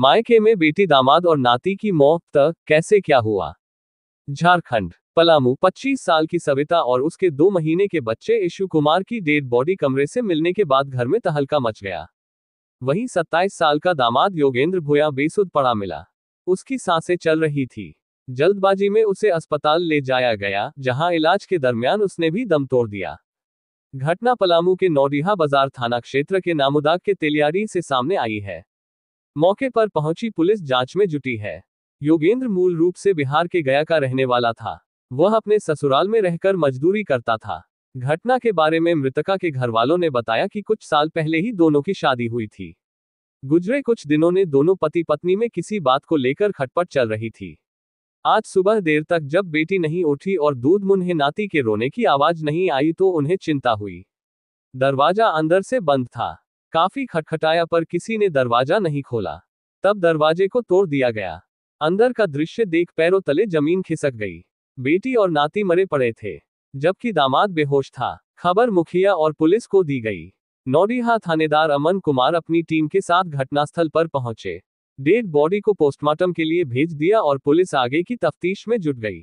मायके में बेटी दामाद और नाती की मौत तक कैसे क्या हुआ झारखंड पलामू 25 साल की सविता और उसके दो महीने के बच्चे यशु कुमार की डेड बॉडी कमरे से मिलने के बाद घर में तहलका मच गया वहीं 27 साल का दामाद योगेंद्र भोया बेसुद पड़ा मिला उसकी सांसें चल रही थी जल्दबाजी में उसे अस्पताल ले जाया गया जहां इलाज के दरमियान उसने भी दम तोड़ दिया घटना पलामू के नौडीहा बाजार थाना क्षेत्र के नामुदाग के तेलियारी से सामने आई है मौके पर पहुंची पुलिस जांच में जुटी है योगेंद्र मूल रूप से बिहार के गया का रहने वाला था वह अपने ससुराल में रहकर मजदूरी करता था घटना के बारे में मृतका के घर वालों ने बताया कि कुछ साल पहले ही दोनों की शादी हुई थी गुजरे कुछ दिनों ने दोनों पति पत्नी में किसी बात को लेकर खटपट चल रही थी आज सुबह देर तक जब बेटी नहीं उठी और दूध मुन्हे नाती के रोने की आवाज नहीं आई तो उन्हें चिंता हुई दरवाजा अंदर से बंद था काफी खटखटाया पर किसी ने दरवाजा नहीं खोला तब दरवाजे को तोड़ दिया गया अंदर का दृश्य देख पैरों तले जमीन खिसक गई बेटी और नाती मरे पड़े थे जबकि दामाद बेहोश था खबर मुखिया और पुलिस को दी गई नौडीहा थानेदार अमन कुमार अपनी टीम के साथ घटनास्थल पर पहुंचे डेड बॉडी को पोस्टमार्टम के लिए भेज दिया और पुलिस आगे की तफ्तीश में जुट गई